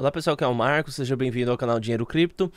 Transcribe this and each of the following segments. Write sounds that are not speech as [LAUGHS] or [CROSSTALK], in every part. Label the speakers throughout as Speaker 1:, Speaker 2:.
Speaker 1: Olá pessoal, que é o Marco, seja bem-vindo ao canal Dinheiro Cripto.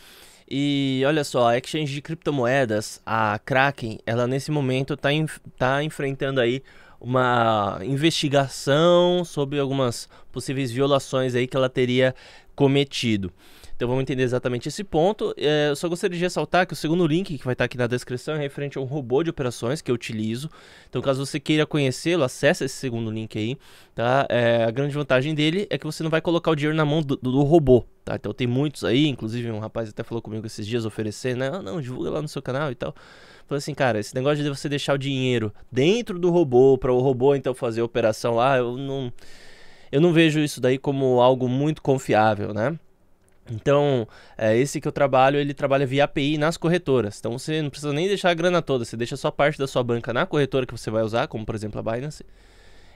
Speaker 1: E olha só, a exchange de criptomoedas, a Kraken, ela nesse momento está tá enfrentando aí uma investigação sobre algumas possíveis violações aí que ela teria cometido. Então vamos entender exatamente esse ponto. É, eu só gostaria de ressaltar que o segundo link que vai estar tá aqui na descrição é referente a um robô de operações que eu utilizo. Então caso você queira conhecê-lo, acesse esse segundo link aí, tá? É, a grande vantagem dele é que você não vai colocar o dinheiro na mão do, do, robô, Tá, então tem muitos aí, inclusive um rapaz até falou comigo esses dias oferecendo, né? Ah, não, divulga lá no seu canal e tal. Falei assim, cara, esse negócio de você deixar o dinheiro dentro do robô, para o robô então fazer a operação lá, eu não eu não vejo isso daí como algo muito confiável, né? Então, é, esse que eu trabalho, ele trabalha via API nas corretoras. Então, você não precisa nem deixar a grana toda, você deixa só parte da sua banca na corretora que você vai usar, como por exemplo a Binance.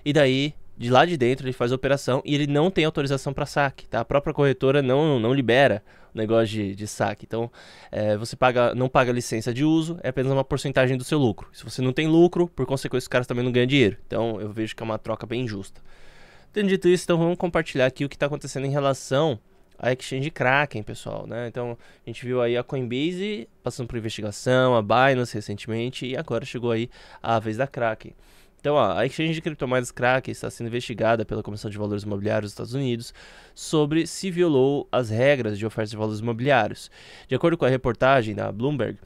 Speaker 1: E daí, de lá de dentro, ele faz a operação e ele não tem autorização para saque, tá? A própria corretora não, não libera o negócio de, de saque. Então, é, você paga, não paga licença de uso, é apenas uma porcentagem do seu lucro. Se você não tem lucro, por consequência, os caras também não ganham dinheiro. Então, eu vejo que é uma troca bem injusta. Tendo dito isso, então vamos compartilhar aqui o que está acontecendo em relação a exchange Kraken, pessoal, né? Então, a gente viu aí a Coinbase passando por investigação, a Binance recentemente e agora chegou aí a vez da Kraken. Então, ó, a exchange de criptomoedas Kraken está sendo investigada pela Comissão de Valores Imobiliários dos Estados Unidos sobre se violou as regras de oferta de valores imobiliários. De acordo com a reportagem da Bloomberg,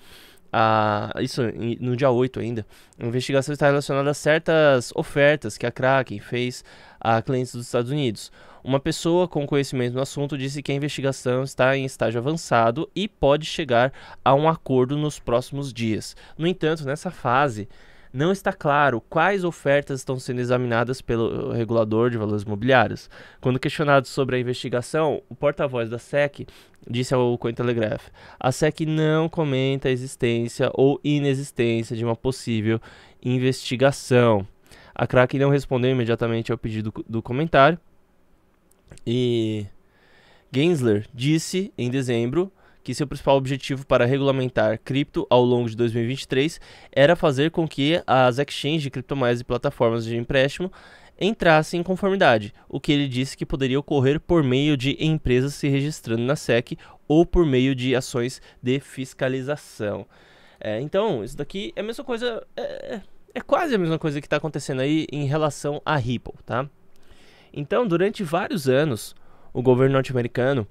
Speaker 1: a, isso no dia 8 ainda, a investigação está relacionada a certas ofertas que a Kraken fez a clientes dos Estados Unidos. Uma pessoa com conhecimento no assunto disse que a investigação está em estágio avançado e pode chegar a um acordo nos próximos dias. No entanto, nessa fase, não está claro quais ofertas estão sendo examinadas pelo eh, regulador de valores imobiliários. Quando questionado sobre a investigação, o porta-voz da SEC disse ao Cointelegraph: a SEC não comenta a existência ou inexistência de uma possível investigação. A Kraken não respondeu imediatamente ao pedido do comentário e Gensler disse em dezembro que seu principal objetivo para regulamentar cripto ao longo de 2023 era fazer com que as exchanges de criptomoedas e plataformas de empréstimo entrassem em conformidade, o que ele disse que poderia ocorrer por meio de empresas se registrando na SEC ou por meio de ações de fiscalização. É, então, isso daqui é a mesma coisa. É, é, é quase a mesma coisa que está acontecendo aí em relação à Ripple, tá? Então, durante vários anos, o governo norte-americano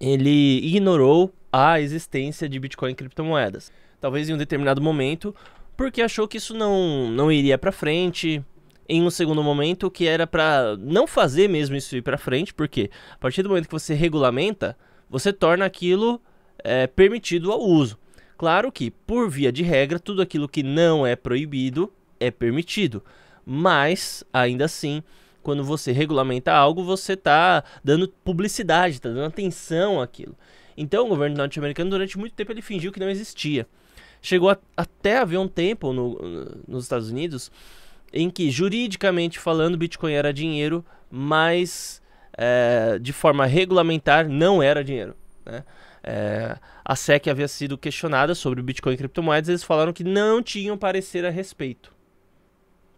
Speaker 1: ele ignorou a existência de Bitcoin e criptomoedas. Talvez em um determinado momento, porque achou que isso não, não iria para frente. Em um segundo momento, que era para não fazer mesmo isso ir para frente, porque a partir do momento que você regulamenta, você torna aquilo é, permitido ao uso. Claro que, por via de regra, tudo aquilo que não é proibido é permitido, mas ainda assim quando você regulamenta algo, você está dando publicidade, está dando atenção àquilo. Então, o governo norte-americano, durante muito tempo, ele fingiu que não existia. Chegou a, até haver um tempo no, nos Estados Unidos em que, juridicamente falando, Bitcoin era dinheiro, mas é, de forma regulamentar não era dinheiro. Né? É, a SEC havia sido questionada sobre o Bitcoin e criptomoedas, eles falaram que não tinham parecer a respeito.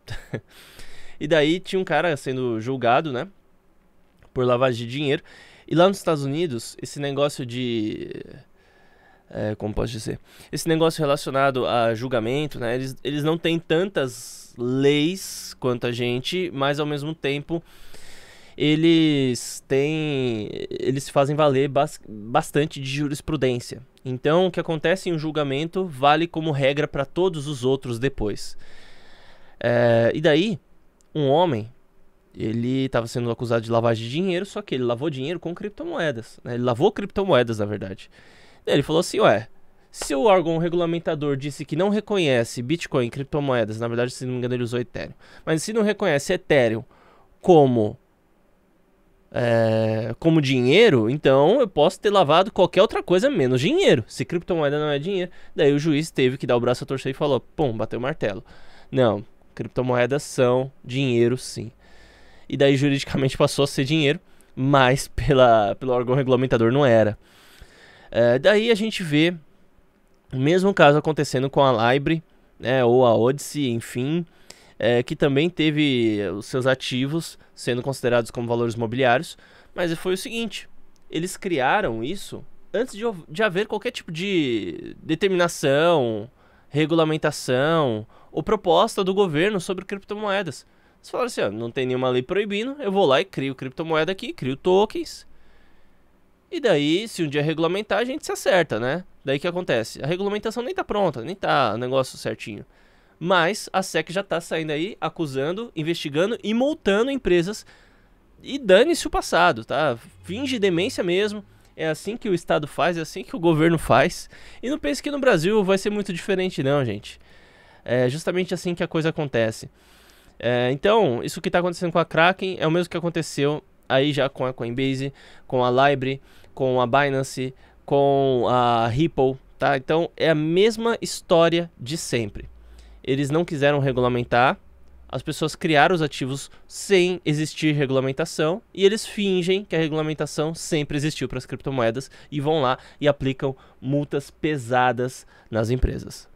Speaker 1: [LAUGHS] E daí tinha um cara sendo julgado, né? Por lavagem de dinheiro. E lá nos Estados Unidos, esse negócio de. É, como posso dizer? Esse negócio relacionado a julgamento, né? Eles, eles não têm tantas leis quanto a gente, mas ao mesmo tempo eles têm. Eles fazem valer bas, bastante de jurisprudência. Então, o que acontece em um julgamento vale como regra para todos os outros depois. É, e daí, um homem, ele estava sendo acusado de lavagem de dinheiro, só que ele lavou dinheiro com criptomoedas. Né? Ele lavou criptomoedas, na verdade. Ele falou assim, ué, se o órgão regulamentador disse que não reconhece Bitcoin, criptomoedas, na verdade, se não me engano, ele usou Ethereum. Mas se não reconhece Ethereum como é, como dinheiro, então eu posso ter lavado qualquer outra coisa menos dinheiro. Se criptomoeda não é dinheiro, daí o juiz teve que dar o braço a torcer e falou: pum, bateu o martelo. Não, Criptomoedas são dinheiro, sim. E daí juridicamente [LAUGHS] passou a ser dinheiro, mas pela, pelo órgão regulamentador não era. É, daí a gente vê o mesmo caso acontecendo com a Libre, né, ou a Odyssey, enfim, é, que também teve os seus ativos sendo considerados como valores mobiliários, mas foi o seguinte: eles criaram isso antes de, de haver qualquer tipo de determinação regulamentação ou proposta do governo sobre criptomoedas. Você fala assim: ó, não tem nenhuma lei proibindo, eu vou lá e crio criptomoeda aqui, crio tokens. E daí, se um dia regulamentar, a gente se acerta, né? Daí que acontece? A regulamentação nem tá pronta, nem tá negócio certinho. Mas a SEC já tá saindo aí acusando, investigando e multando empresas. E dane-se o passado, tá? Finge demência mesmo. É assim que o Estado faz, é assim que o governo faz. E não pense que no Brasil vai ser muito diferente, não, gente. É justamente assim que a coisa acontece. É, então, isso que está acontecendo com a Kraken é o mesmo que aconteceu aí já com a Coinbase, com a Libre, com a Binance, com a Ripple, tá? Então, é a mesma história de sempre. Eles não quiseram regulamentar, as pessoas criaram os ativos sem existir regulamentação e eles fingem que a regulamentação sempre existiu para as criptomoedas e vão lá e aplicam multas pesadas nas empresas.